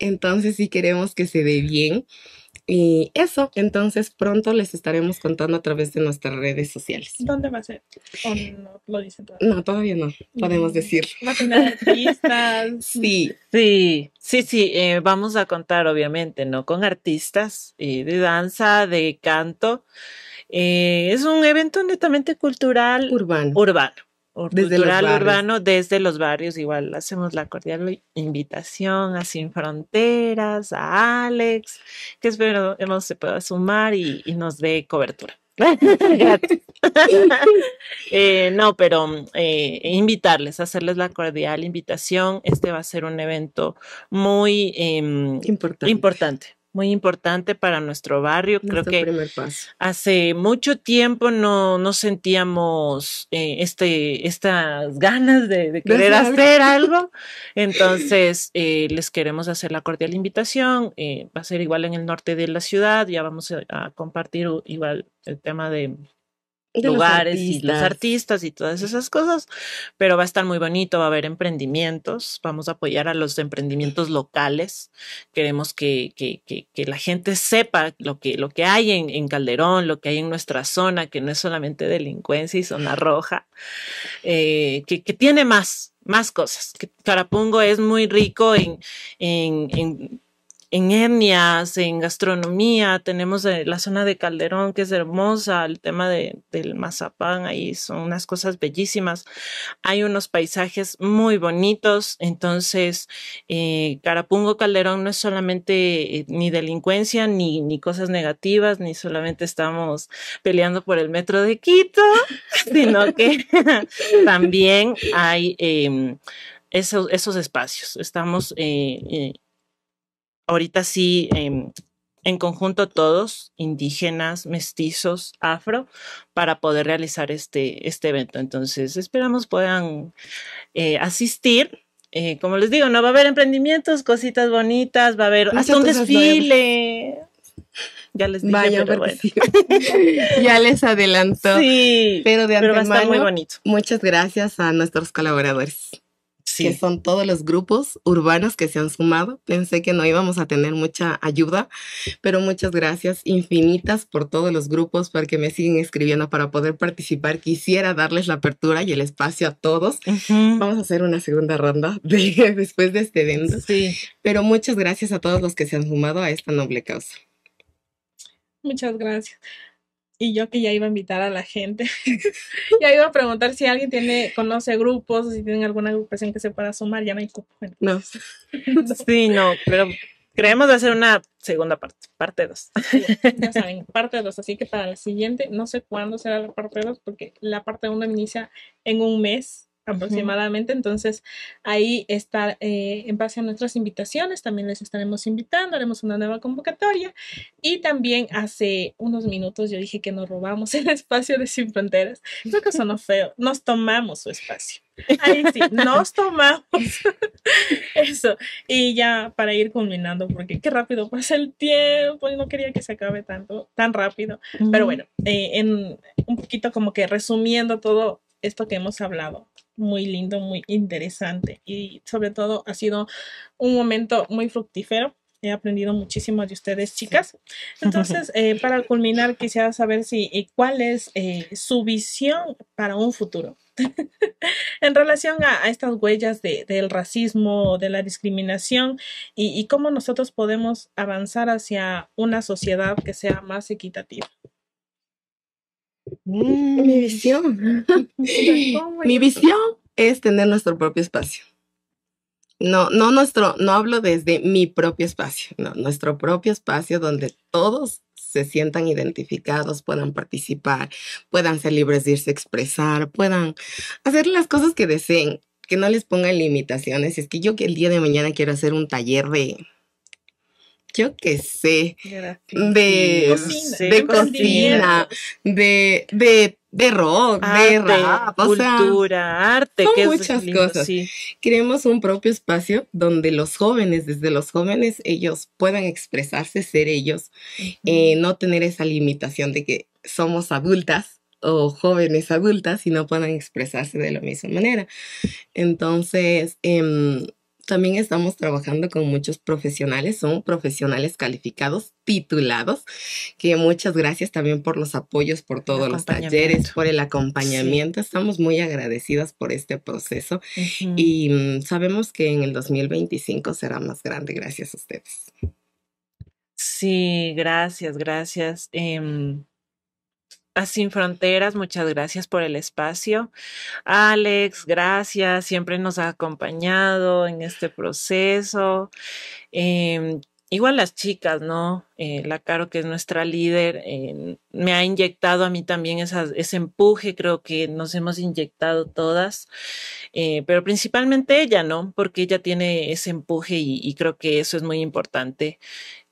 Entonces, si sí queremos que se dé bien, y eso, entonces pronto les estaremos contando a través de nuestras redes sociales. ¿Dónde va a ser? no lo dicen todavía? No, todavía no, podemos mm. decir. <laughs> artistas. Sí. Sí, sí, sí, eh, vamos a contar obviamente, ¿no? Con artistas eh, de danza, de canto. Eh, es un evento netamente cultural. Urbano. Urbano desde cultural urbano desde los barrios. Igual hacemos la cordial invitación a Sin Fronteras, a Alex, que espero que se pueda sumar y, nos dé cobertura. <laughs> <laughs> Eh, no, pero mm, eh, e invitarles, hacerles la cordial invitación. Este va a ser un evento muy em, importante muy importante para nuestro barrio. Creo que hace mucho tiempo no, no sentíamos eh, este, estas ganas de, querer hacer algo. <laughs> Entonces, eh, les queremos hacer la cordial invitación. Eh, va a ser igual en el norte de la ciudad. Ya vamos a compartir igual el tema de lugares y los artistas y todas esas cosas, pero va a estar muy bonito, va a haber emprendimientos, vamos a apoyar a los emprendimientos locales, queremos que, la gente sepa lo que, lo que hay en, Calderón, lo que hay en nuestra zona, que no es solamente delincuencia y zona roja, eh, que, tiene más, más cosas. Carapungo es muy rico en, en en etnias, en gastronomía, tenemos eh, la zona de Calderón que es hermosa, el tema del mazapán, ahí son unas cosas bellísimas, hay unos paisajes muy bonitos, entonces eh, Carapungo Calderón no es solamente eh, ni delincuencia, ni, ni cosas negativas, ni solamente estamos peleando por el metro de Quito, <laughs> sino que <laughs> también hay... Em, esos, esos, espacios. Estamos ahorita sí, em, en conjunto todos, indígenas, mestizos, afro, para poder realizar este, este evento. Entonces, esperamos puedan eh, asistir. Eh, como les digo, no va a haber emprendimientos, cositas bonitas, va a haber hasta un desfile. Ya les dije, <laughs> ya les adelantó. Sí, pero de antemano, va a estar muy bonito. Muchas gracias a nuestros colaboradores que son todos los grupos urbanos que se han sumado. Pensé que no íbamos a tener mucha ayuda, pero muchas gracias infinitas por todos los grupos, porque me siguen escribiendo para poder participar. Quisiera darles la apertura y el espacio a todos. Vamos a hacer una segunda ronda <laughs> después de este evento. Sí. Pero muchas gracias a todos los que se han sumado a esta noble causa. Muchas gracias y yo que ya iba a invitar a la gente, <laughs> ya iba a preguntar si alguien tiene, conoce grupos, si tienen alguna agrupación que se pueda sumar, ya no hay cupo. No. Sí, no, pero creemos hacer una segunda parte, parte 2. ya saben, <laughs> parte dos así que para la siguiente, no sé cuándo será la parte 2, porque la parte 1 inicia en un mes aproximadamente. Entonces, ahí está, eh, en base a nuestras invitaciones, también les estaremos invitando, haremos una nueva convocatoria. Y también hace unos minutos yo dije que nos robamos el <laughs> espacio de Sin Fronteras. Creo que sonó feo. Nos tomamos su espacio. Ahí sí, nos tomamos. <laughs> Eso. Y ya para ir culminando, porque qué rápido pasa el tiempo y no quería que se acabe tanto, tan rápido. Pero bueno, eh, en un poquito como que resumiendo todo esto que hemos hablado muy lindo, muy interesante y sobre todo ha sido un momento muy fructífero. He aprendido muchísimo de ustedes, chicas. Entonces, <laughs> eh, para culminar, quisiera saber si eh, cuál es eh, su visión para un futuro. <laughs> en relación a, estas huellas del racismo, de la discriminación y, cómo nosotros podemos avanzar hacia una sociedad que sea más equitativa. Mm. Mi visión. <laughs> Mi visión es tener nuestro propio espacio. No, no nuestro, no hablo desde mi propio espacio, no, nuestro propio espacio donde todos se sientan identificados, puedan participar, puedan ser libres de irse a expresar, puedan hacer las cosas que deseen, que no les pongan limitaciones. Es que yo que el día de mañana quiero hacer un taller de, yo qué sé, de cocina, de, de, de, de rock, de rap, o cultura, arte, muchas cosas. Creemos un propio espacio donde los jóvenes, desde los jóvenes, ellos puedan expresarse, ser ellos, eh, no tener esa limitación de que somos adultas o jóvenes adultas y no puedan expresarse de la misma manera. Entonces, em, también estamos trabajando con muchos profesionales, son profesionales calificados, titulados, que muchas gracias también por los apoyos, por todos los talleres, por el acompañamiento. Estamos muy agradecidas por este proceso y mm, sabemos que en el 2025 será más grande gracias a ustedes. Sí, gracias, gracias. Em, sin Fronteras, muchas gracias por el espacio. Alex, gracias, siempre nos ha acompañado en este proceso. Em, igual las chicas, ¿no? Eh, la Caro, que es nuestra líder, eh, me ha inyectado a mí también ese empuje, creo que nos hemos inyectado todas, eh, pero principalmente ella, ¿no? Porque ella tiene ese empuje y, y creo que eso es muy importante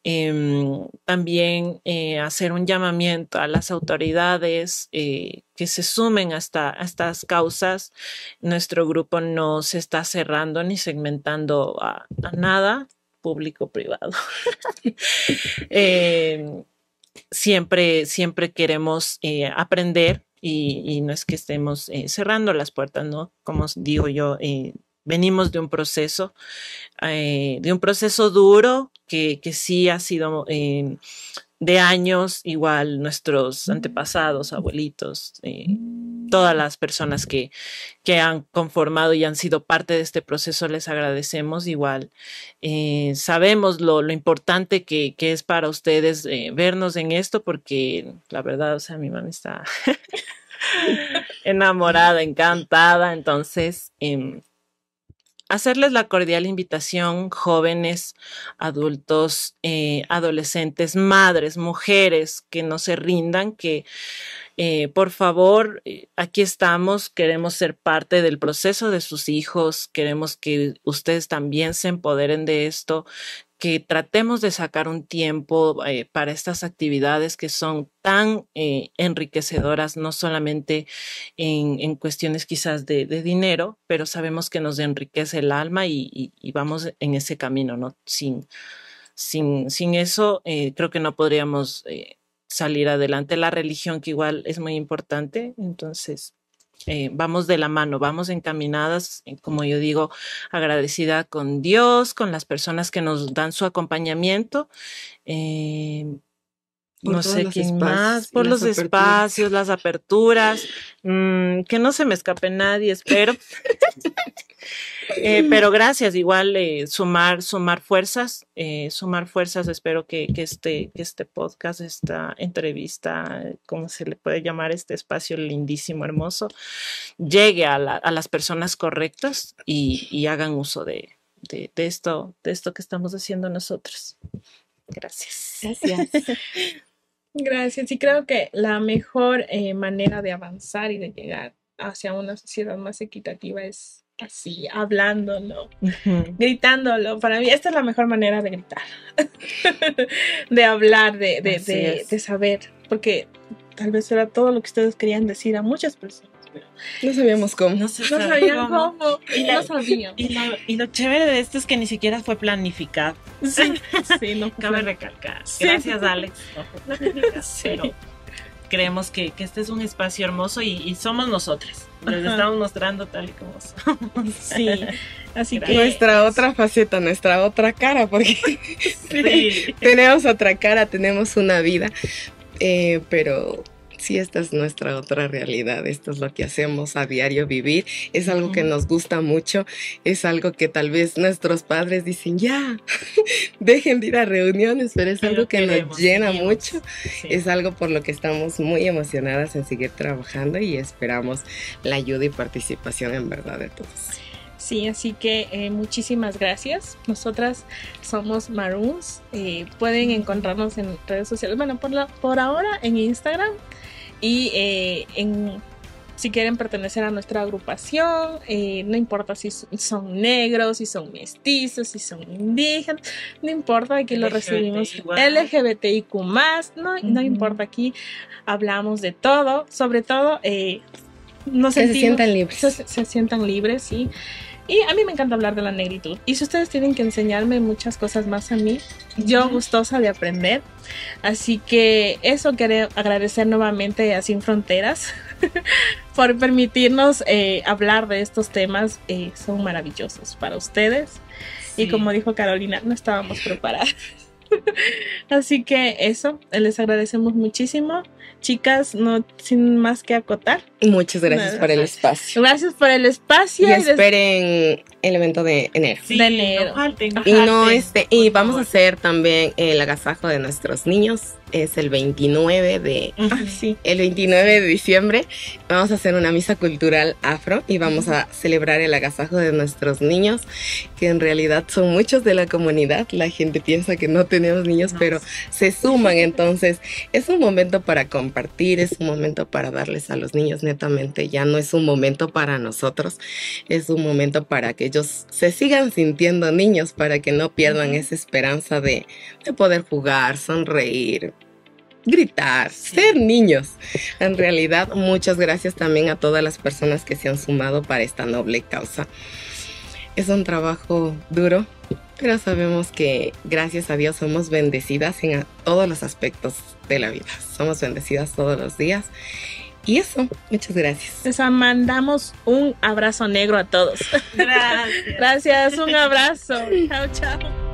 Em, también eh, hacer un llamamiento a las autoridades eh, que se sumen hasta a estas causas. Nuestro grupo no se está cerrando ni segmentando a, nada, público-privado. <laughs> Em, siempre, siempre queremos eh, aprender y, no es que estemos cerrando las puertas, ¿no? Como digo yo, venimos de un proceso, de un proceso duro que, sí ha sido eh, de años, igual nuestros antepasados, abuelitos, eh, todas las personas que, han conformado y han sido parte de este proceso, les agradecemos igual. Eh, sabemos lo, importante que, que, es para ustedes vernos en esto, porque la verdad, o sea, mi mamá está <laughs> enamorada, encantada, entonces em, hacerles la cordial invitación, jóvenes, adultos, eh, adolescentes, madres, mujeres, que no se rindan, que eh, por favor, eh, aquí estamos, queremos ser parte del proceso de sus hijos, queremos que ustedes también se empoderen de esto, que tratemos de sacar un tiempo eh, para estas actividades que son tan eh, enriquecedoras, no solamente en, en cuestiones quizás de, de, dinero, pero sabemos que nos enriquece el alma y, vamos en ese camino, ¿no? Sin, sin, sin eso, eh, creo que no podríamos salir adelante. La religión que igual es muy importante, entonces eh, vamos de la mano, vamos encaminadas, eh, como yo digo, agradecida con Dios, con las personas que nos dan su acompañamiento. Eh, no sé quién más, por los espacios, las aperturas, mm, que no se me escape nadie, espero. <laughs> Eh, mm. pero gracias, igual eh, sumar, sumar fuerzas, eh, sumar fuerzas. Espero que, este, este podcast, esta entrevista, eh, como se le puede llamar, este espacio lindísimo, hermoso, llegue a, la, a las personas correctas y, hagan uso de, de, de, esto, de esto que estamos haciendo nosotros. Gracias. Gracias. <laughs> Gracias. Y creo que la mejor eh, manera de avanzar y de llegar hacia una sociedad más equitativa es así, hablándolo, gritándolo. Para mí, esta es la mejor manera de gritar, <laughs> de hablar, de, saber, porque tal vez era todo lo que ustedes querían decir a muchas personas. Pero no sabíamos cómo. No, cómo. Y, no sabíamos. Y, lo, chévere de esto es que ni siquiera fue planificado. Sí, <laughs> sí Cabe recalcar. Gracias, Alex. <laughs> pero creemos que, este es un espacio hermoso y somos nosotras. Nos estamos mostrando tal y como somos. Sí, así que... Nuestra otra faceta, nuestra otra cara, porque <laughs> sí. tenemos otra cara, tenemos una vida, eh, pero sí, esta es nuestra otra realidad, esto es lo que hacemos a diario vivir, es algo que nos gusta mucho, es algo que tal vez nuestros padres dicen, ya, <laughs> dejen de ir a reuniones, pero es algo que nos llena mucho, es algo por lo que estamos muy emocionadas en seguir trabajando y esperamos la ayuda y participación en verdad de todos. Sí, así que eh, muchísimas gracias. Nosotras somos Maroons. Eh, pueden encontrarnos en redes sociales. Bueno, por, la, por ahora en Instagram. Y eh, en, si quieren pertenecer a nuestra agrupación, eh, no importa si son negros, si son mestizos, si son indígenas, no importa, aquí lo recibimos LGBTIQ más, no, no importa, aquí hablamos de todo, sobre todo no se sientan libres. se sientan libres, sí. Y a mí me encanta hablar de la negritud. Y si ustedes tienen que enseñarme muchas cosas más a mí, yo gustosa de aprender. Así que eso quiero agradecer nuevamente a Sin Fronteras <laughs> por permitirnos eh, hablar de estos temas. Eh, son maravillosos para ustedes. Y como dijo Carolina, no estábamos preparadas. <laughs> Así que eso, les agradecemos muchísimo chicas, no sin más que acotar. Muchas gracias por el espacio. Gracias por el espacio. y esperen el evento de enero. y no este, y vamos a hacer también el agasajo de nuestros niños. Es el 29 de ah, el 29 de diciembre vamos a hacer una misa cultural afro y vamos a celebrar el agasajo de nuestros niños, que en realidad son muchos de la comunidad. La gente piensa que no tenemos niños, pero se suman, entonces es un momento para compartir, es un momento para darles a los niños netamente, ya no es un momento para nosotros, es un momento para que ellos se sigan sintiendo niños para que no pierdan esa esperanza de, poder jugar, sonreír, gritar, ser niños. En realidad, muchas gracias también a todas las personas que se han sumado para esta noble causa. Es un trabajo duro, pero sabemos que gracias a Dios somos bendecidas en todos los aspectos de la vida. Somos bendecidas todos los días y eso, muchas gracias. Les mandamos un abrazo negro a todos. Gracias. <laughs> gracias, un abrazo. chao, chao.